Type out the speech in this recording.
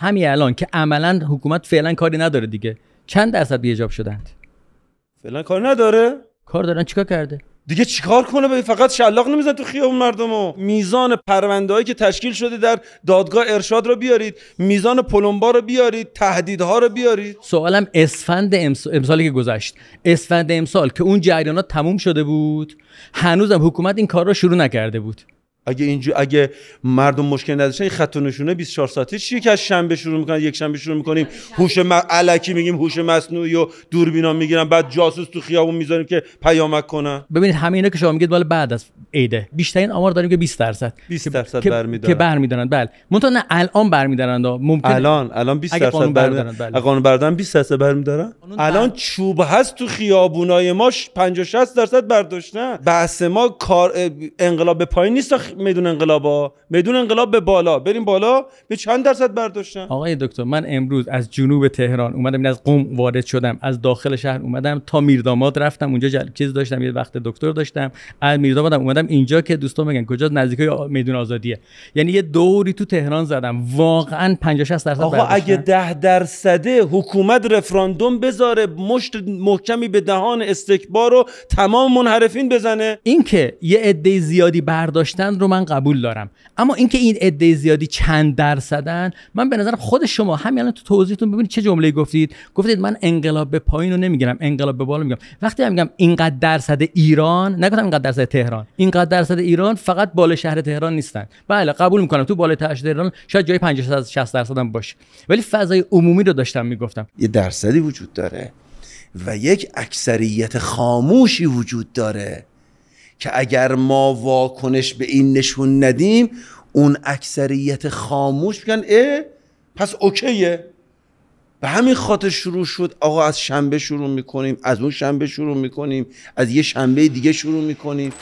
همین الان که عملا حکومت فعلا کاری نداره دیگه چند درصد بیهجاب شدند فعلا کاری نداره کار دارن چیکار کرده دیگه چیکار کنه به فقط شلاق نمیزن تو خیابون مردمو میزان پرونده هایی که تشکیل شده در دادگاه ارشاد رو بیارید میزان پلمبا رو بیارید تهدیدها رو بیارید سوالم اسفند امس... امسالی که گذشت اسفند امسال که اون جریانات تموم شده بود هنوزم حکومت این کار رو شروع نکرده بود اگه اینجا اگه مردم مشکل نداشتن این خط و نشونه 24 ساعته چیه که از شنبه شروع میکنن یک شنبه شروع میکنیم هوش م... علکی میگیم هوش مصنوعی و دوربینا میگیرن بعد جاسوس تو خیابون میذاریم که پیامک کنن ببینید اینا که شما میگید مال بله، بعد از عیده بیشترین آمار داریم که 20 درصد 20 درصد برمیدارن که برمیدارن بله منتها نه الان برمیدارن ممکن الان الان 20 درصد برمیدارن بله. قانون بردن 20 درصد برمیدارن الان چوب هست تو خیابونای ما 50 60 درصد برداشتن بحث ما کار انقلاب پایین نیست میدون انقلابا میدون انقلاب به بالا بریم بالا به چند درصد برداشتن آقای دکتر من امروز از جنوب تهران اومدم این یعنی از قم وارد شدم از داخل شهر اومدم تا میرداماد رفتم اونجا جل... چیز داشتم یه وقت دکتر داشتم از میرداماد اومدم اینجا که دوستان میگن کجا نزدیکای میدون آزادیه یعنی یه دوری تو تهران زدم واقعا 50 60 درصد آقا اگه 10 درصده حکومت رفراندوم بذاره مشت محکمی به دهان استکبار رو تمام منحرفین بزنه اینکه یه عده زیادی برداشتن رو من قبول دارم اما اینکه این عده زیادی چند درصدن من به نظرم خود شما همین الان تو توضیحتون ببینید چه جمله گفتید گفتید من انقلاب به پایین رو نمیگیرم انقلاب به بالا میگم وقتی میگم اینقدر درصد ایران نگفتم اینقدر درصد تهران اینقدر درصد ایران فقط بالا شهر تهران نیستن بله قبول میکنم تو بالا شهر تهران شاید جای 50 60 درصد هم باشه ولی فضای عمومی رو داشتم میگفتم یه درصدی وجود داره و یک اکثریت خاموشی وجود داره که اگر ما واکنش به این نشون ندیم اون اکثریت خاموش میگن اه پس اوکیه به همین خاطر شروع شد آقا از شنبه شروع میکنیم از اون شنبه شروع میکنیم از یه شنبه دیگه شروع میکنیم